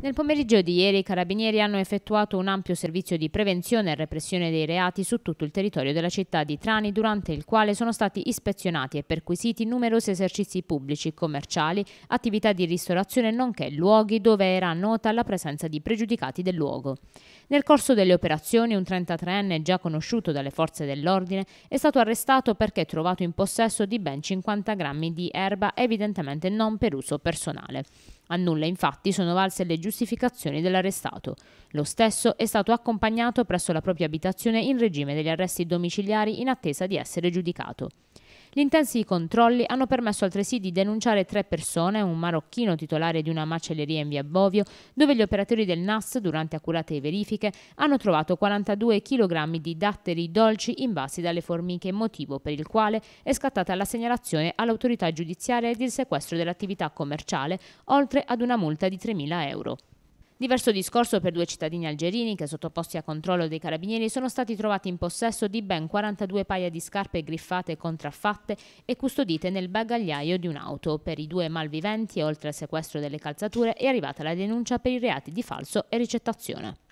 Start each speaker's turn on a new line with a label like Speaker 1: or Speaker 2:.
Speaker 1: Nel pomeriggio di ieri i carabinieri hanno effettuato un ampio servizio di prevenzione e repressione dei reati su tutto il territorio della città di Trani, durante il quale sono stati ispezionati e perquisiti numerosi esercizi pubblici, commerciali, attività di ristorazione, nonché luoghi dove era nota la presenza di pregiudicati del luogo. Nel corso delle operazioni un 33enne già conosciuto dalle forze dell'ordine è stato arrestato perché trovato in possesso di ben 50 grammi di erba evidentemente non per uso personale. A nulla infatti sono valse le giustificazioni dell'arrestato. Lo stesso è stato accompagnato presso la propria abitazione in regime degli arresti domiciliari in attesa di essere giudicato. Gli intensi controlli hanno permesso altresì di denunciare tre persone, un marocchino titolare di una macelleria in via Bovio, dove gli operatori del NAS, durante accurate verifiche, hanno trovato 42 kg di datteri dolci invasi dalle formiche, motivo per il quale è scattata la segnalazione all'autorità giudiziaria ed il sequestro dell'attività commerciale, oltre oltre ad una multa di 3.000 euro. Diverso discorso per due cittadini algerini che sottoposti a controllo dei carabinieri sono stati trovati in possesso di ben 42 paia di scarpe griffate contraffatte e custodite nel bagagliaio di un'auto. Per i due malviventi, oltre al sequestro delle calzature, è arrivata la denuncia per i reati di falso e ricettazione.